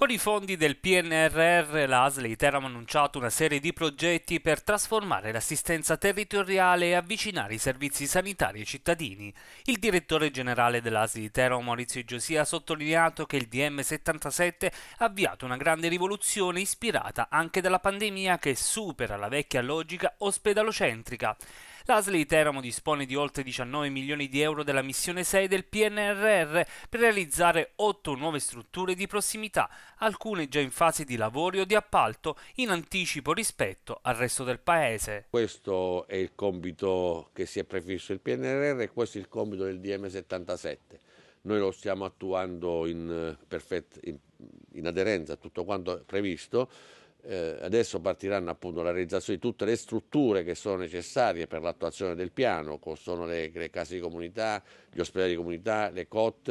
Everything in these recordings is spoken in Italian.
Con i fondi del PNRR l'ASL Teramo ha annunciato una serie di progetti per trasformare l'assistenza territoriale e avvicinare i servizi sanitari ai cittadini. Il direttore generale dell'ASL Teramo, Maurizio Giosia ha sottolineato che il DM77 ha avviato una grande rivoluzione ispirata anche dalla pandemia che supera la vecchia logica ospedalocentrica. L'ASLI Teramo dispone di oltre 19 milioni di euro della missione 6 del PNRR per realizzare 8 nuove strutture di prossimità, alcune già in fase di lavori o di appalto, in anticipo rispetto al resto del Paese. Questo è il compito che si è prefisso il PNRR e questo è il compito del DM77. Noi lo stiamo attuando in, eh, perfetta, in, in aderenza a tutto quanto previsto eh, adesso partiranno appunto la realizzazione di tutte le strutture che sono necessarie per l'attuazione del piano, sono le, le case di comunità, gli ospedali di comunità, le COT,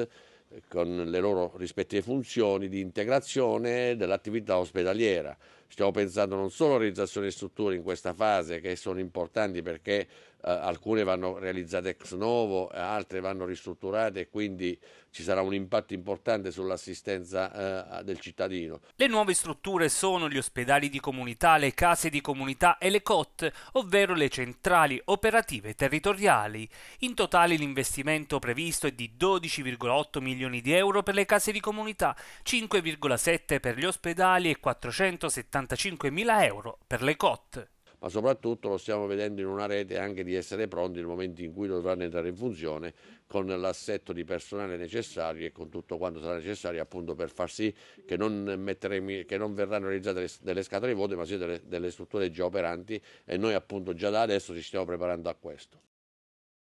eh, con le loro rispettive funzioni di integrazione dell'attività ospedaliera. Stiamo pensando non solo a realizzazione di strutture in questa fase che sono importanti perché eh, alcune vanno realizzate ex novo, altre vanno ristrutturate e quindi ci sarà un impatto importante sull'assistenza eh, del cittadino. Le nuove strutture sono gli ospedali di comunità, le case di comunità e le COT, ovvero le centrali operative territoriali. In totale l'investimento previsto è di 12,8 milioni di euro per le case di comunità, 5,7 per gli ospedali e 470 75.000 euro per le cotte. Ma soprattutto lo stiamo vedendo in una rete anche di essere pronti nel momento in cui dovranno entrare in funzione con l'assetto di personale necessario e con tutto quanto sarà necessario appunto per far sì che non, mettere, che non verranno realizzate delle scatole vuote ma siano delle, delle strutture già operanti e noi appunto già da adesso ci stiamo preparando a questo.